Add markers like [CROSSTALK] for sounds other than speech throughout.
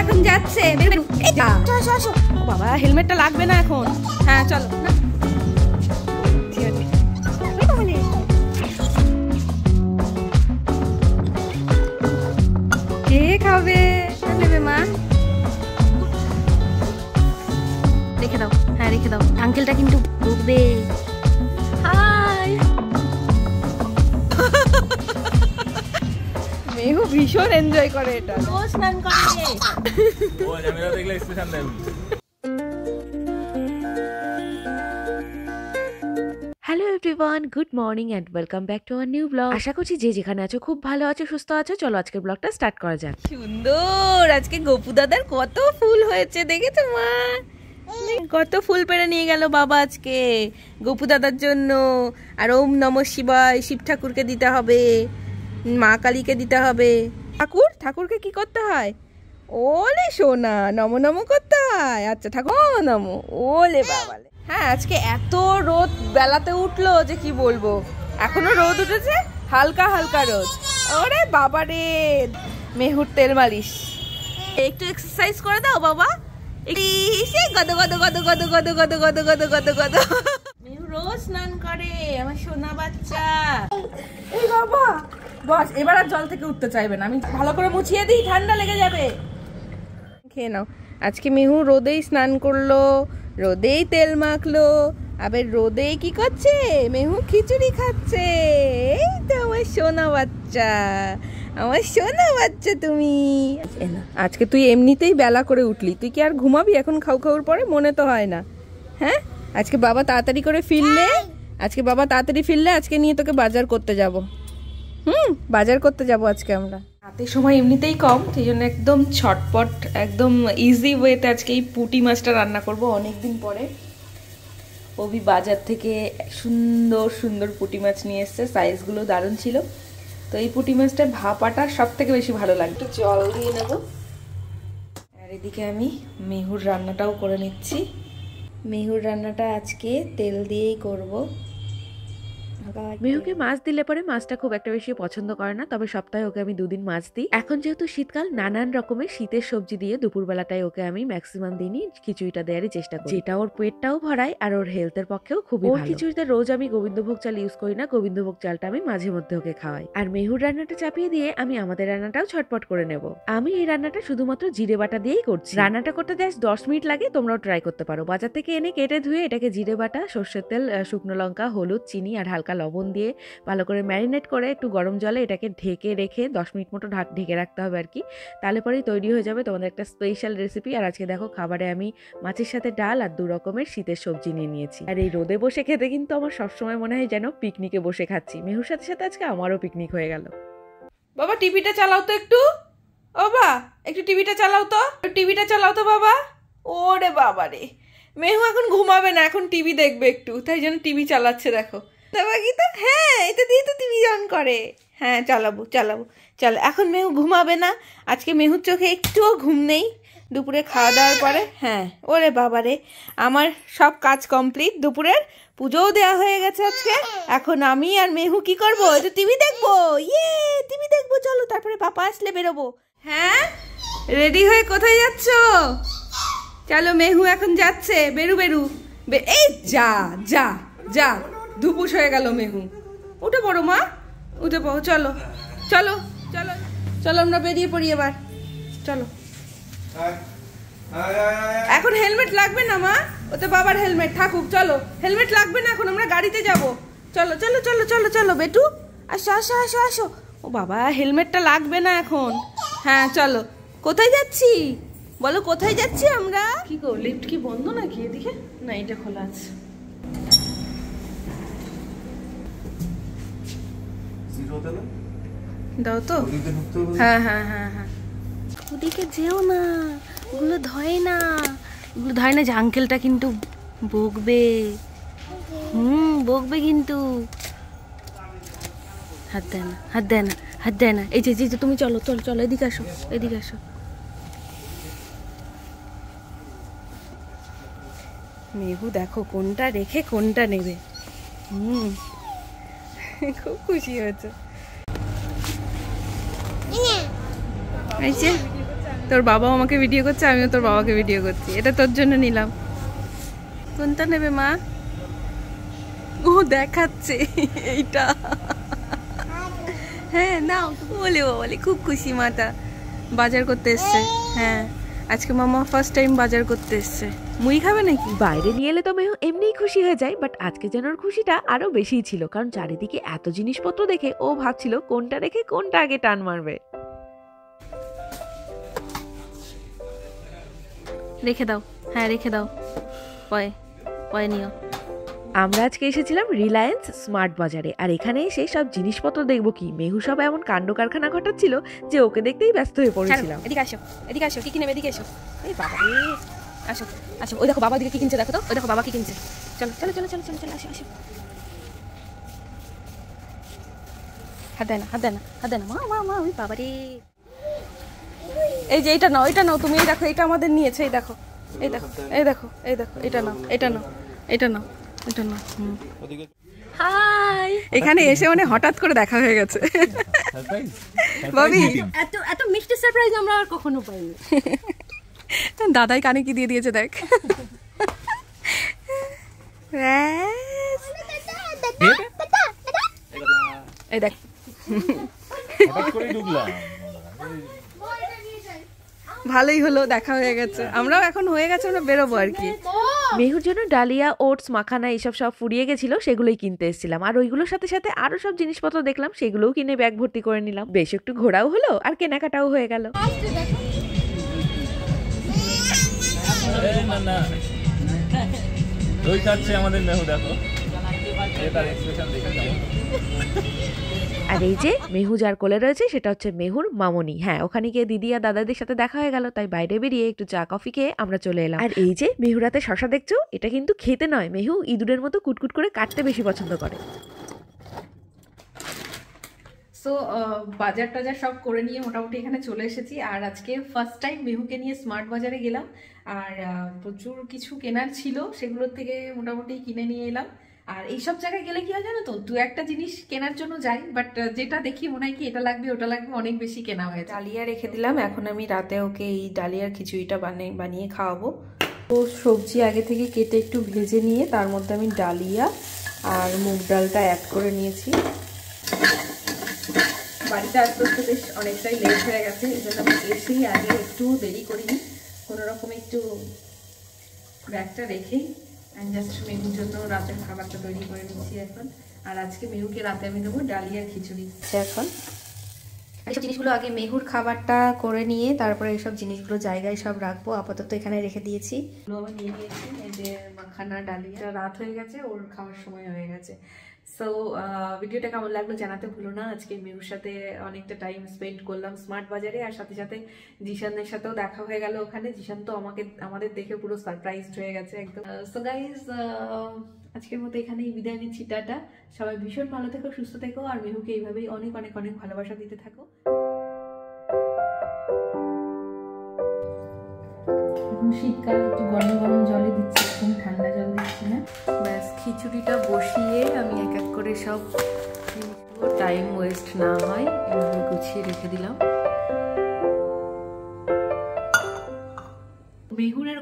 এখন যাচ্ছে বাবা হেলমেটটা লাগবে না এখন হ্যাঁ চলো কে খাবে নেবে মা রেখে দাও হ্যাঁ রেখে দাও আঙ্কেলটা কিন্তু মেহু ভীষণ এনজয় করে এটা ও স্নান করে ও দেখলে station hello everyone good morning and welcome back to our new blog আশা করছি যে যেখানে আছো খুব ভালো আছো সুস্থ আছো চলো আজকের ব্লগটা স্টার্ট করা যাক সুন্দর আজকে গোপু দাদার কত ফুল হয়েছে দেখেছো মা কত ফুল পেরে নিয়ে গেল বাবা আজকে গোপু দাদার জন্য আর ওম নম শিবায় শিব ঠাকুরকে দিতে হবে মা কালীকে দিতে হবে ঠাকুর ঠাকুরকে কি করতে হয় ওলে সোনা নম নম করতে হয় আচ্ছা ঠাকুর নম ওলে বাবালে হ্যাঁ আজকে এত রোদ বেলাতে উঠলো যে কি বলবো এখনো রোদ উঠেছে হালকা হালকা রোদ ওরে বাবা রে মেহুর তেল মালিশ একটু এক্সারসাইজ করে দাও বাবা গদ গদ গদ গদ গদ গদ গদ গদ গদ গদ মেহু রোজ স্নান করে আমার সোনা বাচ্চা বাবা বস এবার আর জল থেকে উঠতে চাইবে না আমি ভালো করে মুছিয়ে দিই ঠান্ডা লেগে যাবে খেয়ে নাও আজকে মিহু রোদেই স্নান করলো রোদেই তেল মাখলো আবার রোদেই কি করছে মেহু খিচুড়ি খাচ্ছে এই তো আমার সোনা বাচ্চা আমার সোনা বাচ্চা তুমি আজকে তুই এমনিতেই বেলা করে উঠলি তুই কি আর ঘুমাবি এখন খাও খাওয়ার পরে মনে তো হয় না হ্যাঁ আজকে বাবা তাড়াতাড়ি করে ফিরলে হ্যাঁ। আজকে বাবা তাড়াতাড়ি ফিরলে আজকে নিয়ে তোকে বাজার করতে যাবো হুম বাজার করতে যাব আজকে আমরা হাতে সময় এমনিতেই কম সেই জন্য একদম ছটপট একদম ইজি ওয়েতে আজকে এই পুটি মাছটা রান্না করব অনেক দিন পরে ওবি বাজার থেকে সুন্দর সুন্দর পুটি মাছ নিয়ে এসছে সাইজগুলো দারুণ ছিল তো এই পুটি মাছটা ভাপাটা সব থেকে বেশি ভালো লাগে একটু জল দিয়ে নেব আর এদিকে আমি মেহুর রান্নাটাও করে নিচ্ছি মেহুর রান্নাটা আজকে তেল দিয়েই করব মেহুকে মাছ দিলে পরে মাছটা খুব একটা বেশি পছন্দ করে না তবে সপ্তাহে ওকে আমি দুদিন মাছ দিই এখন যেহেতু শীতকাল নানান রকমের শীতের সবজি দিয়ে দুপুরবেলাটায় ওকে আমি ম্যাক্সিমাম দিনই খিচুড়িটা দেওয়ারই চেষ্টা করি যেটা ওর পেটটাও ভরায় আর ওর হেলথের পক্ষেও খুবই ওর খিচুড়িতে রোজ আমি গোবিন্দভোগ চাল ইউজ করি না গোবিন্দভোগ চালটা আমি মাঝে মধ্যে ওকে খাওয়াই আর মেহুর রান্নাটা চাপিয়ে দিয়ে আমি আমাদের রান্নাটাও ছটপট করে নেব আমি এই রান্নাটা শুধুমাত্র জিরে বাটা দিয়েই করছি রান্নাটা করতে দেয় দশ মিনিট লাগে তোমরাও ট্রাই করতে পারো বাজার থেকে এনে কেটে ধুয়ে এটাকে জিরে বাটা সর্ষের তেল শুকনো লঙ্কা হলুদ চিনি আর হালকা হালকা লবণ দিয়ে ভালো করে ম্যারিনেট করে একটু গরম জলে এটাকে ঢেকে রেখে দশ মিনিট মতো ঢাক ঢেকে রাখতে হবে আর কি তাহলে পরেই তৈরি হয়ে যাবে তোমাদের একটা স্পেশাল রেসিপি আর আজকে দেখো খাবারে আমি মাছের সাথে ডাল আর দু রকমের শীতের সবজি নিয়ে নিয়েছি আর এই রোদে বসে খেতে কিন্তু আমার সবসময় মনে হয় যেন পিকনিকে বসে খাচ্ছি মেহুর সাথে সাথে আজকে আমারও পিকনিক হয়ে গেল বাবা টিভিটা চালাও তো একটু বাবা একটু টিভিটা চালাও তো টিভিটা চালাও তো বাবা ওরে বাবা রে মেহু এখন ঘুমাবে না এখন টিভি দেখবে একটু তাই জন্য টিভি চালাচ্ছে দেখো তবে গীতা হ্যাঁ এটা দিয়ে তো টিভি অন করে হ্যাঁ চালাবো চালাবো চলো এখন মেহু ঘুমাবে না আজকে মেহুর চোখে একটুও ঘুম নেই দুপুরে খাওয়া দাওয়ার পরে হ্যাঁ ওরে বাবারে আমার সব কাজ কমপ্লিট দুপুরের পুজোও দেওয়া হয়ে গেছে আজকে এখন আমি আর মেহু কি করব একটু টিভি দেখবো ইয়ে টিভি দেখবো চলো তারপরে পাপা আসলে বেরোবো হ্যাঁ রেডি হয়ে কোথায় যাচ্ছ চলো মেহু এখন যাচ্ছে বেরু বেরু এই যা যা যা ধুপুস হয়ে গেল মেহু উঠে পড়ো মা উঠে পড়ো চলো চলো চলো চলো আমরা বেরিয়ে পড়ি এবার চলো এখন হেলমেট লাগবে না মা ওতে বাবার হেলমেট থাকুক চলো হেলমেট লাগবে না এখন আমরা গাড়িতে যাব চলো চলো চলো চলো চলো বেটু আসো আসো আসো আসো ও বাবা হেলমেটটা লাগবে না এখন হ্যাঁ চলো কোথায় যাচ্ছি বলো কোথায় যাচ্ছি আমরা কি গো লিফট কি বন্ধ নাকি এদিকে না এটা খোলা আছে দাও তো হ্যাঁ হ্যাঁ হ্যাঁ হ্যাঁ ওদিকে যেও না ওগুলো ধরে না ওগুলো ধরে না যে আঙ্কেলটা কিন্তু বকবে হুম বকবে কিন্তু হাত দেয় না হাত দেয় না হাত দেয় না এই যে যে তুমি চলো চলো চলো এদিকে আসো এদিকে আসো মেহু দেখো কোনটা রেখে কোনটা নেবে হুম [LAUGHS] খুব খুশি হয়েছে তোর বাবাও আমাকে ভিডিও করছে আমিও তোর বাবাকে ভিডিও করছি এটা তোর জন্য নিলাম কোনটা নেবে মা ও দেখাচ্ছে এইটা হ্যাঁ না বলে ও বলে খুব খুশি মাটা বাজার করতে এসছে হ্যাঁ আজকে মামা ফার্স্ট টাইম বাজার করতে এসছে মুই খাবে নাকি বাইরে নিয়ে এলে তো মেহ এমনিই খুশি হয়ে যায় বাট আজকে যেন খুশিটা আরো বেশিই ছিল কারণ চারিদিকে এত জিনিসপত্র দেখে ও ভাবছিল কোনটা রেখে কোনটা আগে টান মারবে রেখে দাও হ্যাঁ রেখে দাও পয় পয় নিও আমরা আজকে এসেছিলাম রিলায়েন্স স্মার্ট বাজারে আর এখানে এসে সব জিনিসপত্র দেখবো কি মেহু সব এমন কাণ্ড কারখানা ঘটাচ্ছিল যে ওকে দেখতেই ব্যস্ত হয়ে পড়েছিলাম এদিকে আসো এদিকে আসো কি কিনে এদিকে এসো এই বাবা আসো আসো ওই দেখো বাবা দিকে কি কিনছে দেখো তো ওই দেখো বাবা কি কিনছে চলো চলো চলো চলো চলো চলো আসো আসো হাত দেয় না হাত দেয় না হাত দেয় না মা মা মা ওই বাবা রে এই যে এটা নাও এটা নাও তুমি এই দেখো এটা আমাদের নিয়েছে এই দেখো এই দেখো এই দেখো এই দেখো এটা নাও এটা নাও এটা নাও এটা হাই এখানে এসে মানে হঠাৎ করে দেখা হয়ে গেছে ববি এত এত মিষ্টি সারপ্রাইজ আমরা আর দাদাই কানে কি দিয়ে দিয়েছে দেখ এই দেখ ভালোই হলো দেখা হয়ে গেছে আমরাও এখন হয়ে গেছে আমরা বেরোবো আর কি মেহুর জন্য ডালিয়া ওটস মাখানা এইসব সব ফুরিয়ে গেছিল সেগুলোই কিনতে এসেছিলাম আর ওইগুলোর সাথে সাথে আরো সব জিনিসপত্র দেখলাম সেগুলোও কিনে ব্যাগ ভর্তি করে নিলাম বেশ একটু ঘোরাও হলো আর কেনাকাটাও হয়ে গেল আমাদের মেহু দেখো আর এই যে মেহু যার কোলে রয়েছে সেটা হচ্ছে মেহুর মামনি হ্যাঁ ওখানে গিয়ে দিদি আর দাদাদের সাথে দেখা হয়ে গেল তাই বাইরে বেরিয়ে একটু চা কফি খেয়ে আমরা চলে এলাম আর এই যে মেহুরাতে শশা দেখছো এটা কিন্তু খেতে নয় মেহু ইঁদুরের মতো কুটকুট করে কাটতে বেশি পছন্দ করে সো বাজার টাজার সব করে নিয়ে মোটামুটি এখানে চলে এসেছি আর আজকে ফার্স্ট টাইম মেহুকে নিয়ে স্মার্ট বাজারে গেলাম আর প্রচুর কিছু কেনার ছিল সেগুলোর থেকে মোটামুটি কিনে নিয়ে এলাম আর এইসব জায়গায় গেলে কি হয় জানো তো দু একটা জিনিস কেনার জন্য যাই বাট যেটা দেখি মনে হয় কি এটা লাগবে ওটা লাগবে অনেক বেশি কেনা হয় ডালিয়া রেখে দিলাম এখন আমি রাতে ওকে এই ডালিয়ার খিচুড়িটা বানিয়ে বানিয়ে খাওয়াবো তো সবজি আগে থেকে কেটে একটু ভেজে নিয়ে তার মধ্যে আমি ডালিয়া আর মুগ ডালটা অ্যাড করে নিয়েছি বাড়িতে আস্তে আস্তে বেশ অনেকটাই লেট হয়ে গেছে এই জন্য আমি এসেই আগে একটু দেরি করিনি কোনোরকম একটু ব্যাগটা রেখেই জাস্ট মেনুর জন্য রাতের খাবারটা তৈরি করে নিচ্ছি এখন আর আজকে মেনুকে রাতে আমি দেবো ডালিয়া খিচুড়ি আচ্ছা, এখন এইসব জিনিসগুলো আগে মেহুর খাবারটা করে নিয়ে তারপরে এইসব জিনিসগুলো জায়গায় সব রাখবো আপাতত এখানে রেখে দিয়েছি নিয়ে যে মাখানা ডালিয়া রাত হয়ে গেছে ওর খাওয়ার সময় হয়ে গেছে সো ভিডিওটা কেমন লাগলো জানাতে ভুলো না আজকে মেরুর সাথে অনেকটা টাইম স্পেন্ড করলাম স্মার্ট বাজারে আর সাথে সাথে জিশানের সাথেও দেখা হয়ে গেল ওখানে জিশান তো আমাকে আমাদের দেখে পুরো সারপ্রাইজড হয়ে গেছে একদম সো গাইজ আজকের মতো এখানেই বিদায় নিচ্ছি টাটা সবাই ভীষণ ভালো থেকো সুস্থ থেকো আর মেহুকে এইভাবেই অনেক অনেক অনেক ভালোবাসা দিতে থাকো শীতকাল একটু গরম গরম জলে দিচ্ছি একদম ঠান্ডা জল দিচ্ছি না ব্যাস খিচুড়িটা বসিয়ে আমি এক এক করে সব টাইম ওয়েস্ট না হয় এভাবে গুছিয়ে রেখে দিলাম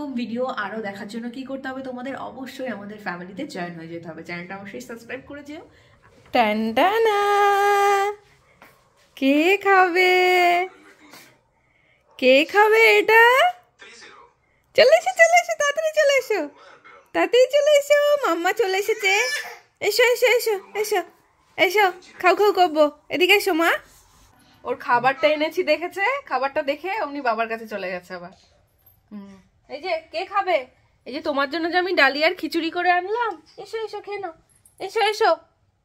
এরকম ভিডিও আরও দেখার জন্য কি করতে হবে তোমাদের অবশ্যই আমাদের ফ্যামিলিতে জয়েন হয়ে যেতে হবে চ্যানেলটা অবশ্যই সাবস্ক্রাইব করে যেও টান্ডানা কে খাবে কে খাবে এটা চলে এসো চলে এসো তাড়াতাড়ি চলে এসো তাড়াতাড়ি চলে এসো মাম্মা চলে এসেছে এসো এসো এসো এসো এসো খাও খাও করবো এদিকে এসো মা ওর খাবারটা এনেছি দেখেছে খাবারটা দেখে অমনি বাবার কাছে চলে গেছে আবার এই যে কে খাবে এই যে তোমার জন্য যে আমি ডালিয়ার খিচুড়ি করে আনলাম এসো এসো খেয়ে নাও এসো এসো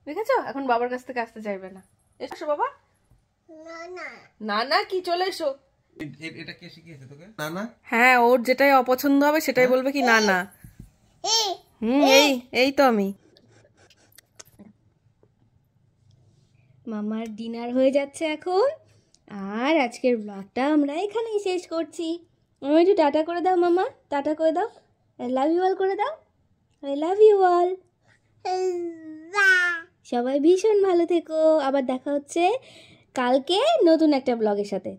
দেখেছো এখন বাবার কাছ থেকে আসতে চাইবে না এসো বাবা না না কি চলে এসো এটা কে শিখিয়েছে তোকে না না হ্যাঁ ওর যেটাই অপছন্দ হবে সেটাই বলবে কি না না হুম এই এই তো আমি মামার ডিনার হয়ে যাচ্ছে এখন আর আজকের ব্লগটা আমরা এখানেই শেষ করছি আমার একটু টাটা করে দাও মামা টাটা করে দাও আই লাভ ইউ অল করে দাও আই লাভ ইউ অল সবাই ভীষণ ভালো থেকো আবার দেখা হচ্ছে কালকে নতুন একটা ব্লগের সাথে